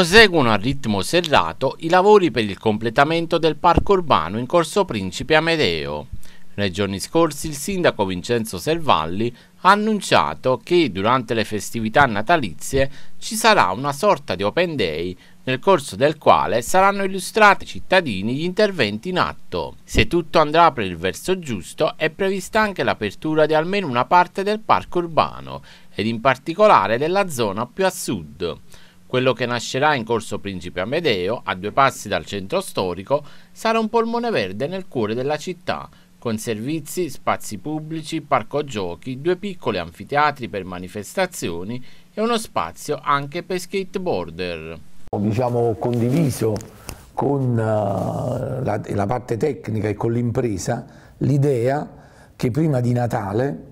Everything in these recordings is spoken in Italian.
Proseguono a ritmo serrato i lavori per il completamento del parco urbano in corso Principe Amedeo. Nei giorni scorsi il sindaco Vincenzo Servalli ha annunciato che durante le festività natalizie ci sarà una sorta di open day nel corso del quale saranno illustrati ai cittadini gli interventi in atto. Se tutto andrà per il verso giusto è prevista anche l'apertura di almeno una parte del parco urbano ed in particolare della zona più a sud. Quello che nascerà in corso Principe Amedeo, a due passi dal centro storico, sarà un polmone verde nel cuore della città, con servizi, spazi pubblici, parco giochi, due piccoli anfiteatri per manifestazioni e uno spazio anche per skateboarder. Diciamo condiviso con eh, la, la parte tecnica e con l'impresa l'idea che prima di Natale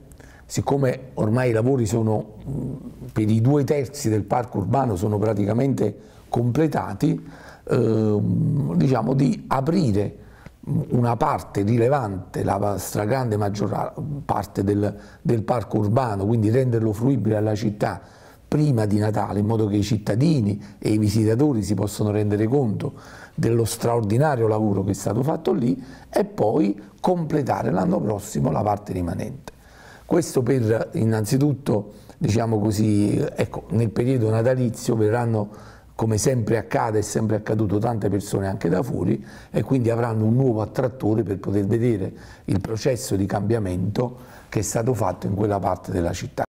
siccome ormai i lavori sono per i due terzi del parco urbano sono praticamente completati, ehm, diciamo di aprire una parte rilevante, la stragrande maggior ah, parte del, del parco urbano, quindi renderlo fruibile alla città prima di Natale, in modo che i cittadini e i visitatori si possano rendere conto dello straordinario lavoro che è stato fatto lì e poi completare l'anno prossimo la parte rimanente. Questo per innanzitutto, diciamo così, ecco, nel periodo natalizio verranno come sempre accade, è sempre accaduto, tante persone anche da fuori e quindi avranno un nuovo attrattore per poter vedere il processo di cambiamento che è stato fatto in quella parte della città.